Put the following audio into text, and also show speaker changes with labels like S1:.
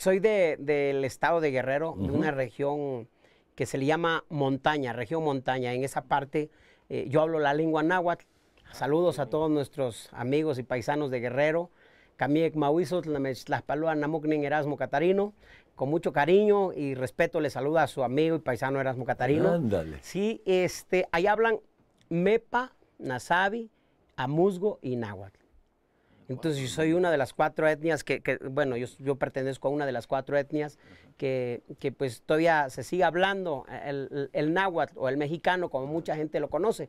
S1: soy de, del estado de Guerrero, de una región que se le llama montaña, región montaña. En esa parte eh, yo hablo la lengua náhuatl. Saludos a todos nuestros amigos y paisanos de Guerrero. Camiek la Tlaxpaloa, Namuknin, Erasmo Catarino. Con mucho cariño y respeto le saluda a su amigo y paisano Erasmo Catarino. Ándale. Sí, este, ahí hablan Mepa, Nasabi, amusgo y Náhuatl. Entonces yo soy una de las cuatro etnias que, bueno, yo, pertenezco a una de las cuatro etnias que, pues todavía se sigue hablando el, el, náhuatl o el mexicano como mucha gente lo conoce.